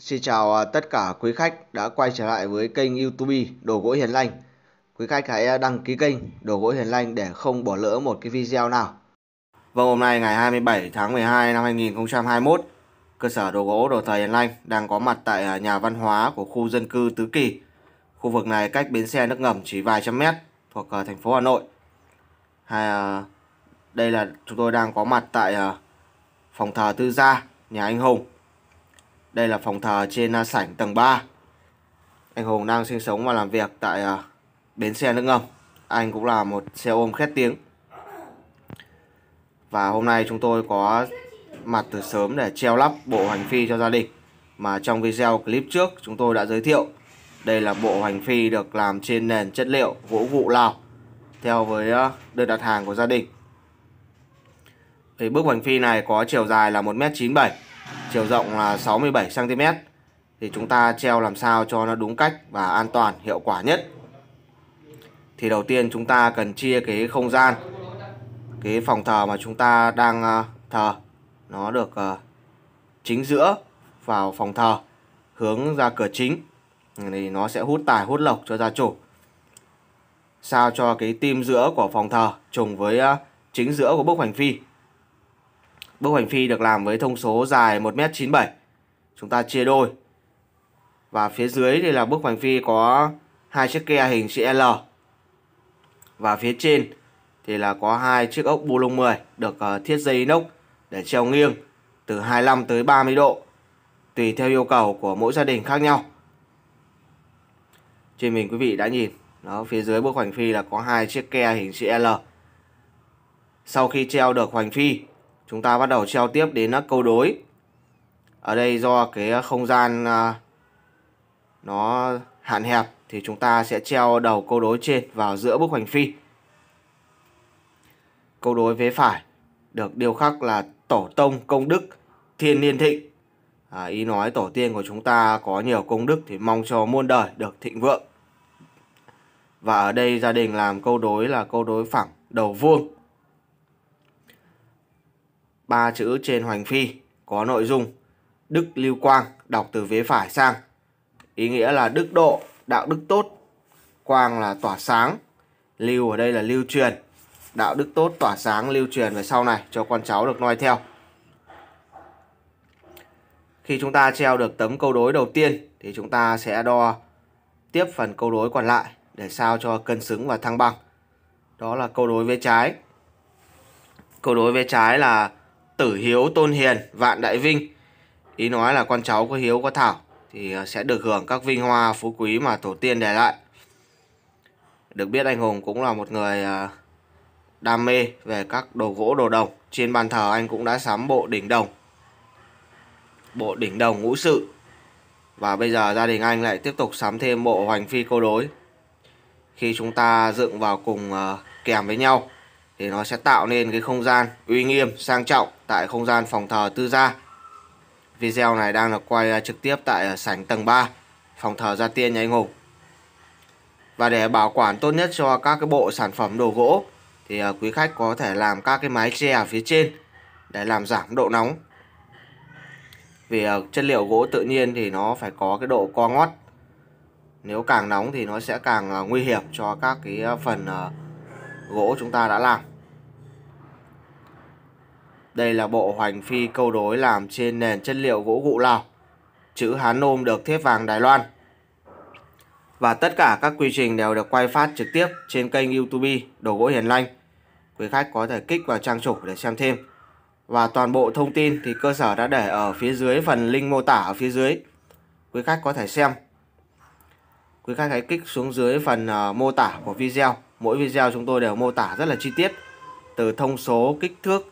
Xin chào à, tất cả quý khách đã quay trở lại với kênh YouTube Đồ gỗ Hiền Lành. Quý khách hãy à, đăng ký kênh Đồ gỗ Hiền Lành để không bỏ lỡ một cái video nào. Vâng, hôm nay ngày 27 tháng 12 năm 2021, cơ sở đồ gỗ Đồ Thầy Hiền Lành đang có mặt tại à, nhà văn hóa của khu dân cư Tứ Kỳ. Khu vực này cách bến xe nước ngầm chỉ vài trăm mét, thuộc thành phố Hà Nội. đây là chúng tôi đang có mặt tại phòng thờ Tư Gia, nhà anh Hùng đây là phòng thờ trên à, sảnh tầng 3. Anh Hùng đang sinh sống và làm việc tại à, bến xe nước ngầm. Anh cũng là một xe ôm khét tiếng. Và hôm nay chúng tôi có mặt từ sớm để treo lắp bộ hành phi cho gia đình mà trong video clip trước chúng tôi đã giới thiệu. Đây là bộ hành phi được làm trên nền chất liệu gỗ vụ Lào theo với à, đơn đặt hàng của gia đình. Thì bức hành phi này có chiều dài là 1m97 chiều rộng là 67 cm thì chúng ta treo làm sao cho nó đúng cách và an toàn hiệu quả nhất thì đầu tiên chúng ta cần chia cái không gian cái phòng thờ mà chúng ta đang ờ, thờ nó được ờ, chính giữa vào phòng thờ hướng ra cửa chính thì nó sẽ hút tài hút lộc cho gia chủ sao cho cái tim giữa của phòng thờ trùng với ờ, chính giữa của bức hoành phi Bước hoành phi được làm với thông số dài 1m97. Chúng ta chia đôi. Và phía dưới thì là bước hoành phi có hai chiếc ke hình chữ L. Và phía trên thì là có hai chiếc ốc bu lông 10 được ờ, thiết dây inox để treo nghiêng từ 25 tới 30 độ tùy theo yêu cầu của mỗi gia đình khác nhau. Trên mình quý vị đã nhìn, đó phía dưới bước hoành phi là có hai chiếc ke hình chữ L. Sau khi treo được hoành phi chúng ta bắt đầu treo tiếp đến à, câu đối ở đây do cái à, không gian à, nó hạn hẹp thì chúng ta sẽ treo đầu câu đối trên vào giữa bức hoành phi câu đối vế phải được điêu khắc là tổ tông công đức thiên niên thịnh à, ý nói tổ tiên của chúng ta có nhiều công đức thì mong cho muôn đời được thịnh vượng và ở đây gia đình làm câu đối là câu đối phẳng đầu vuông ba chữ trên hoành phi có nội dung Đức Lưu Quang đọc từ vế phải sang. Ý nghĩa là đức độ, đạo đức tốt. Quang là tỏa sáng, lưu ở đây là lưu truyền. Đạo đức tốt tỏa sáng lưu truyền về sau này cho con cháu được noi theo. Khi chúng ta treo được tấm câu đối đầu tiên thì chúng ta sẽ đo tiếp phần câu đối còn lại để sao cho cân xứng và thăng bằng. Đó là câu đối vế trái. Câu đối vế trái là tử hiếu tôn hiền vạn đại vinh ý nói là con cháu có hiếu có thảo thì ờ, sẽ được hưởng các vinh hoa phú quý mà tổ tiên để lại được biết anh hùng cũng là một người ờ, đam mê về các đồ gỗ đồ đồng trên bàn thờ anh cũng đã sắm bộ đỉnh đồng bộ đỉnh đồng ngũ sự và bây giờ gia đình anh lại tiếp tục sắm thêm bộ hoành phi câu đối khi chúng ta dựng vào cùng ờ, kèm với nhau thì nó sẽ tạo nên cái không gian uy nghiêm sang trọng tại không gian phòng thờ tư gia video này đang được quay à, trực tiếp tại à, sảnh tầng 3 phòng thờ gia tiên nhà anh hùng và để bảo quản tốt nhất cho các cái bộ sản phẩm đồ gỗ thì à, quý khách có thể làm các cái mái che ở phía trên để làm giảm độ nóng vì chất liệu gỗ tự nhiên thì nó phải có cái độ co ngót nếu càng nóng thì nó sẽ càng nguy hiểm cho các cái phần gỗ chúng ta đã làm. Đây là bộ hoành phi câu đối làm trên nền chất liệu gỗ gụ Lào, chữ Hán Nôm được thép vàng Đài Loan. Và tất cả các quy trình đều được quay phát trực tiếp trên kênh YouTube Đồ gỗ Hiền Lanh. Quý khách có thể kích vào trang chủ để xem thêm. Và toàn bộ thông tin thì cơ sở đã để ở phía dưới phần link mô tả ở phía dưới. Quý khách có thể xem. Quý khách hãy kích xuống dưới phần ờ, mô tả của video Mỗi video chúng tôi đều mô tả rất là chi tiết từ thông số, kích thước,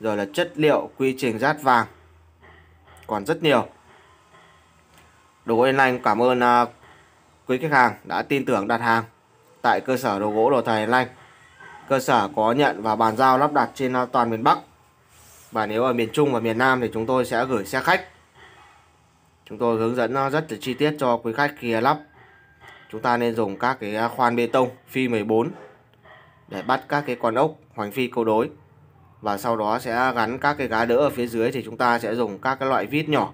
rồi là chất liệu, quy trình rát vàng. Còn rất nhiều. Đồ gỗ Yên Lành cảm ơn uh, quý khách hàng đã tin tưởng đặt hàng tại cơ sở đồ gỗ đồ thầy Yên Lành. Cơ sở có nhận và bàn giao lắp đặt trên uh, toàn miền Bắc. Và nếu ở miền Trung và miền Nam thì chúng tôi sẽ gửi xe khách. Chúng tôi hướng dẫn à, rất là chi tiết cho quý khách kia lắp chúng ta nên dùng các cái à, khoan bê tông phi 14 để bắt các cái con ốc hoành phi câu đối và sau đó sẽ gắn các cái gá đỡ ở phía dưới thì chúng ta sẽ dùng các cái loại vít nhỏ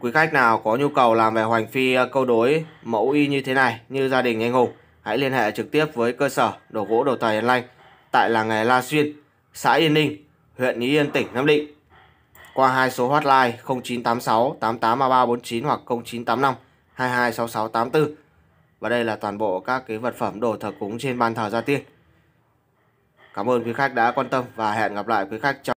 quý khách nào có nhu cầu làm về hoành phi à, câu đối mẫu y như thế này như gia đình anh Hùng hãy liên hệ trực tiếp với cơ sở đồ gỗ đồ tài Yên Lanh tại làng nghề La Xuyên xã Yên Ninh huyện Ý Yên tỉnh Nam Định qua hai số hotline 0986 883349 hoặc 0985 226684. Và đây là toàn bộ các cái vật phẩm đồ thờ cúng trên bàn thờ gia tiên. Cảm ơn quý khách đã quan tâm và hẹn gặp lại quý khách trong